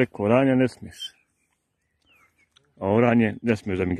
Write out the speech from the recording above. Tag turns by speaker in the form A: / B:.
A: Preko ranja ne smiješ. A oranje ne smiješ da mi